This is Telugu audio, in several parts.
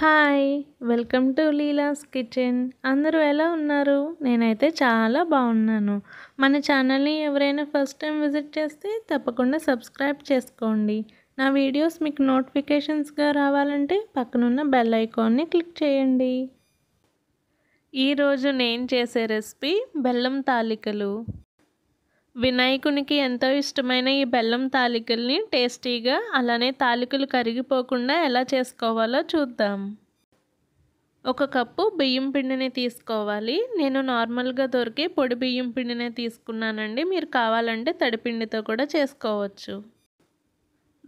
hi welcome to Leela's kitchen అందరూ ఎలా ఉన్నారు నేనైతే చాలా బాగున్నాను మన ఛానల్ని ఎవరైనా ఫస్ట్ టైం విజిట్ చేస్తే తప్పకుండా సబ్స్క్రైబ్ చేసుకోండి నా వీడియోస్ మీకు నోటిఫికేషన్స్గా రావాలంటే పక్కనున్న బెల్ ఐకాన్ని క్లిక్ చేయండి ఈరోజు నేను చేసే రెసిపీ బెల్లం తాలికలు వినాయకునికి ఎంతో ఇష్టమైన ఈ బెల్లం తాలికల్ని టేస్టీగా అలానే తాలికలు కరిగిపోకుండా ఎలా చేసుకోవాలో చూద్దాం ఒక కప్పు బియ్యం పిండిని తీసుకోవాలి నేను నార్మల్గా దొరికే పొడి బియ్యం పిండినే తీసుకున్నానండి మీరు కావాలంటే తడిపిండితో కూడా చేసుకోవచ్చు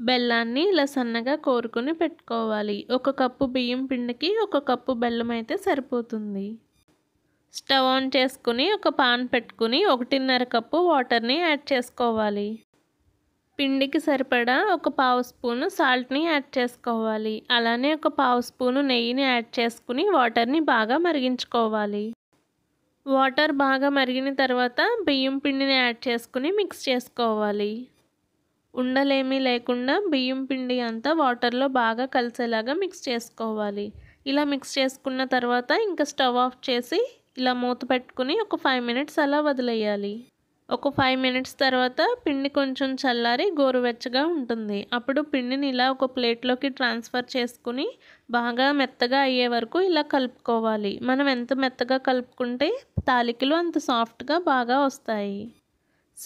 బెల్లాన్ని ఇలా సన్నగా కోరుకుని పెట్టుకోవాలి ఒక కప్పు బియ్యం పిండికి ఒక కప్పు బెల్లం అయితే సరిపోతుంది స్టవ్ ఆన్ చేసుకుని ఒక పాన్ పెట్టుకుని ఒకటిన్నర కప్పు వాటర్ని యాడ్ చేసుకోవాలి పిండికి సరిపడా ఒక పావు స్పూను సాల్ట్ని యాడ్ చేసుకోవాలి అలానే ఒక పావు స్పూను నెయ్యిని యాడ్ చేసుకుని వాటర్ని బాగా మరిగించుకోవాలి వాటర్ బాగా మరిగిన తర్వాత బియ్యం పిండిని యాడ్ చేసుకుని మిక్స్ చేసుకోవాలి ఉండలేమీ లేకుండా బియ్యం పిండి అంతా వాటర్లో బాగా కలిసేలాగా మిక్స్ చేసుకోవాలి ఇలా మిక్స్ చేసుకున్న తర్వాత ఇంకా స్టవ్ ఆఫ్ చేసి ఇలా మూత పెట్టుకుని ఒక ఫైవ్ మినిట్స్ అలా వదిలేయాలి ఒక ఫైవ్ మినిట్స్ తర్వాత పిండి కొంచెం చల్లారి గోరువెచ్చగా ఉంటుంది అప్పుడు పిండిని ఇలా ఒక ప్లేట్లోకి ట్రాన్స్ఫర్ చేసుకుని బాగా మెత్తగా అయ్యే వరకు ఇలా కలుపుకోవాలి మనం ఎంత మెత్తగా కలుపుకుంటే తాలికలు అంత సాఫ్ట్గా బాగా వస్తాయి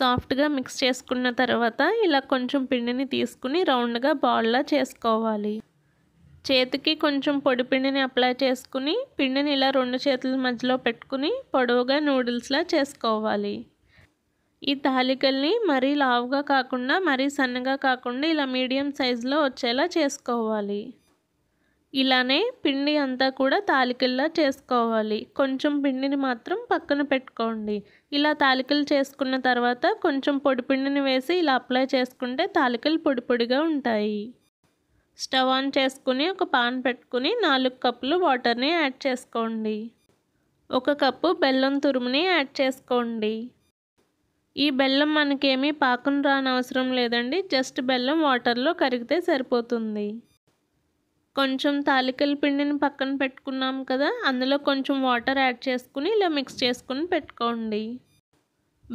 సాఫ్ట్గా మిక్స్ చేసుకున్న తర్వాత ఇలా కొంచెం పిండిని తీసుకుని రౌండ్గా బాల్లా చేసుకోవాలి చేతికి కొంచెం పొడి పిండిని అప్లై చేసుకుని పిండిని ఇలా రెండు చేతుల మధ్యలో పెట్టుకుని పొడవుగా నూడిల్స్లా చేసుకోవాలి ఈ తాలికల్ని మరీ లావుగా కాకుండా మరీ సన్నగా కాకుండా ఇలా మీడియం సైజులో వచ్చేలా చేసుకోవాలి ఇలానే పిండి అంతా కూడా తాలికల్లా చేసుకోవాలి కొంచెం పిండిని మాత్రం పక్కన పెట్టుకోండి ఇలా తాలికలు చేసుకున్న తర్వాత కొంచెం పొడి పిండిని వేసి ఇలా అప్లై చేసుకుంటే తాలికలు పొడి పొడిగా ఉంటాయి స్టవ్ ఆన్ చేసుకుని ఒక పాన్ పెట్టుకుని నాలుగు కప్పులు వాటర్ని యాడ్ చేసుకోండి ఒక కప్పు బెల్లం తురుముని యాడ్ చేసుకోండి ఈ బెల్లం మనకేమీ పాకం రానవసరం లేదండి జస్ట్ బెల్లం వాటర్లో కరిగితే సరిపోతుంది కొంచెం తాలికల పిండిని పక్కన పెట్టుకున్నాం కదా అందులో కొంచెం వాటర్ యాడ్ చేసుకుని ఇలా మిక్స్ చేసుకుని పెట్టుకోండి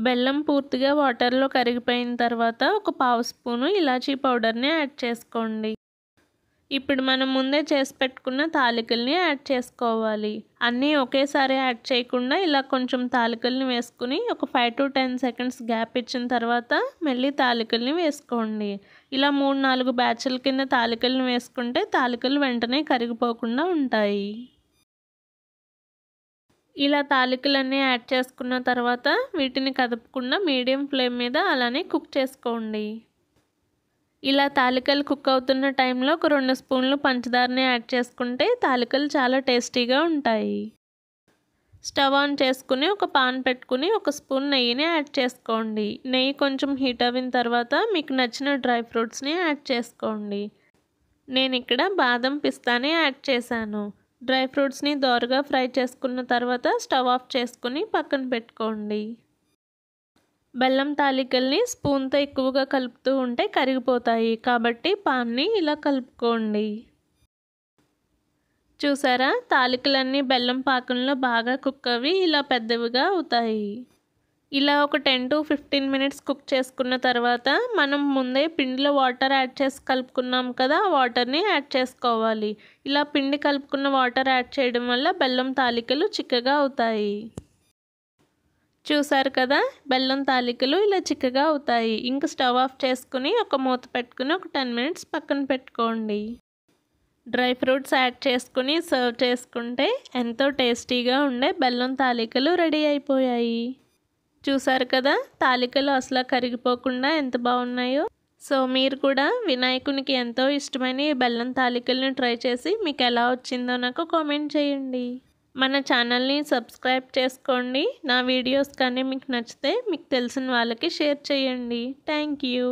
బెల్లం పూర్తిగా వాటర్లో కరిగిపోయిన తర్వాత ఒక పావు స్పూను ఇలాచీ పౌడర్ని యాడ్ చేసుకోండి ఇప్పుడు మనం ముందే చేసి పెట్టుకున్న తాలికల్ని యాడ్ చేసుకోవాలి అన్నీ ఒకేసారి యాడ్ చేయకుండా ఇలా కొంచెం తాలికల్ని వేసుకుని ఒక five to ten seconds gap ఇచ్చిన తర్వాత మళ్ళీ తాలికల్ని వేసుకోండి ఇలా మూడు నాలుగు బ్యాచ్ల కింద తాలికల్ని వేసుకుంటే తాలికలు వెంటనే కరిగిపోకుండా ఉంటాయి ఇలా తాలికలన్నీ యాడ్ చేసుకున్న తర్వాత వీటిని కదపకుండా మీడియం ఫ్లేమ్ మీద అలానే కుక్ చేసుకోండి ఇలా తాలికలు కుక్ అవుతున్న టైంలో ఒక రెండు స్పూన్లు పంచదారని యాడ్ చేసుకుంటే తాలికలు చాలా టేస్టీగా ఉంటాయి స్టవ్ ఆన్ చేసుకుని ఒక పాన్ పెట్టుకుని ఒక స్పూన్ నెయ్యిని యాడ్ చేసుకోండి నెయ్యి కొంచెం హీట్ అయిన తర్వాత మీకు నచ్చిన డ్రై ఫ్రూట్స్ని యాడ్ చేసుకోండి నేను ఇక్కడ బాదం పిస్తాని యాడ్ చేశాను డ్రై ఫ్రూట్స్ని దోరగా ఫ్రై చేసుకున్న తర్వాత స్టవ్ ఆఫ్ చేసుకుని పక్కన పెట్టుకోండి బెల్లం తాలికల్ని స్పూన్తో ఎక్కువగా కలుపుతూ ఉంటే కరిగిపోతాయి కాబట్టి పాన్ని ఇలా కలుపుకోండి చూసారా తాలికలన్నీ బెల్లం పాకంలో బాగా కుక్ అవి ఇలా పెద్దవిగా అవుతాయి ఇలా ఒక ten to fifteen minutes cook చేసుకున్న తర్వాత మనం ముందే పిండిలో వాటర్ యాడ్ చేసి కలుపుకున్నాం కదా ఆ వాటర్ని యాడ్ చేసుకోవాలి ఇలా పిండి కలుపుకున్న వాటర్ యాడ్ చేయడం వల్ల బెల్లం తాలికలు చిక్కగా అవుతాయి చూసారు కదా బెల్లం తాలికలు ఇలా చిక్కగా అవుతాయి ఇంకా స్టవ్ ఆఫ్ చేసుకుని ఒక మూత పెట్టుకుని ఒక టెన్ మినిట్స్ పక్కన పెట్టుకోండి డ్రై ఫ్రూట్స్ యాడ్ చేసుకుని సర్వ్ చేసుకుంటే ఎంతో టేస్టీగా ఉండే బెల్లం తాలికలు రెడీ అయిపోయాయి చూసారు కదా తాలికలు అసలు కరిగిపోకుండా ఎంత బాగున్నాయో సో మీరు కూడా వినాయకునికి ఎంతో ఇష్టమైన ఈ బెల్లం తాలికల్ని ట్రై చేసి మీకు ఎలా వచ్చిందో నాకు కామెంట్ చేయండి మన ఛానల్ని సబ్స్క్రైబ్ చేసుకోండి నా వీడియోస్ కానీ మీకు నచ్చితే మీకు తెలిసిన వాళ్ళకి షేర్ చేయండి థ్యాంక్ యూ